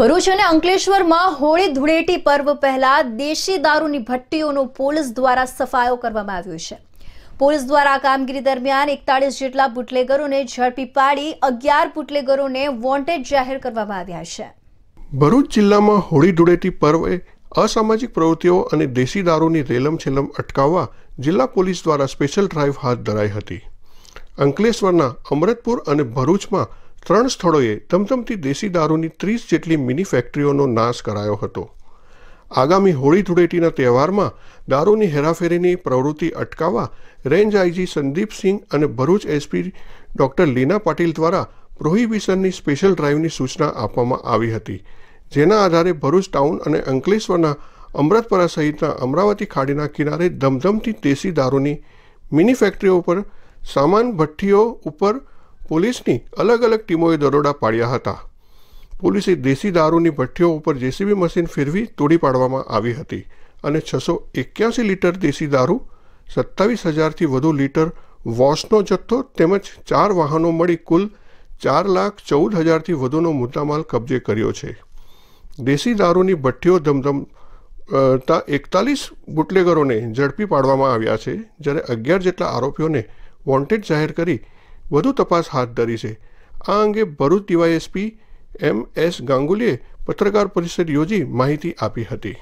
ભરૂચ અને અંકલેશ્વરમાં હોળી ધૂળેટી પર્વ પહેલા દેશી દારૂની ભઠ્ઠીઓનો પોલીસ દ્વારા સફાયો કરવામાં આવ્યો છે પોલીસ દ્વારા કામગીરી દરમિયાન એકતાળીસ જેટલા બુટલેગરોને ઝડપી પાડી અગિયાર બુટલેગરોને વોન્ટેડ જાહેર કરવામાં આવ્યા છે ભરૂચ જિલ્લામાં હોળી ધૂળેટી પર્વે અસામાજિક પ્રવૃત્તિઓ અને દેશી દારૂની રેલમછેલમ અટકાવવા જિલ્લા પોલીસ દ્વારા સ્પેશિયલ ડ્રાઇવ હાથ ધરાઈ હતી અંકલેશ્વરના અમરતપુર અને ભરૂચમાં ત્રણ સ્થળોએ ધમધમતી દેશી દારૂની ત્રીસ જેટલી મિની ફેક્ટરીઓનો નાશ કરાયો હતો આગામી હોળી ધૂળેટીના તહેવારમાં દારૂની હેરાફેરીની પ્રવૃત્તિ અટકાવવા રેન્જ આઈજી સંદીપસિંહ અને ભરૂચ એસપી ડોક્ટર લીના પાટીલ દ્વારા પ્રોહિબિશનની સ્પેશિયલ ડ્રાઈવની સૂચના આપવામાં આવી હતી જેના આધારે ભરૂચ ટાઉન અને અંકલેશ્વરના અમૃતપરા સહિતના અમરાવતી ખાડીના કિનારે ધમધમતી દેશી દારૂની મિની ફેક્ટરીઓ પર સામાન ભઠ્ઠીઓ ઉપર પોલીસની અલગ અલગ ટીમોએ દરોડા પાડ્યા હતા પોલીસે દેશી દારૂની ભઠ્ઠીઓ ઉપર જેસીબી મશીન ફેરવી તોડી પાડવામાં આવી હતી અને છસો એક્યાસી લીટર દેશી દારૂ સત્તાવીસ હજારથી વધુ લીટર વોશનો જથ્થો તેમજ ચાર વાહનો મળી કુલ ચાર લાખ ચૌદ હજારથી વધુનો મુદ્દામાલ કબજે કર્યો છે દેશી દારૂની ભઠ્ઠીઓ ધમધમ તા એકતાલીસ બુટલેગરોને ઝડપી પાડવામાં આવ્યા છે જ્યારે અગિયાર જેટલા આરોપીઓને વોન્ટેડ જાહેર કરી વધુ તપાસ હાથ ધરી છે આ અંગે ભરૂચ ડીવાયએસપી એમ એસ ગાંગુલીએ પત્રકાર પરિષદ યોજી માહિતી આપી હતી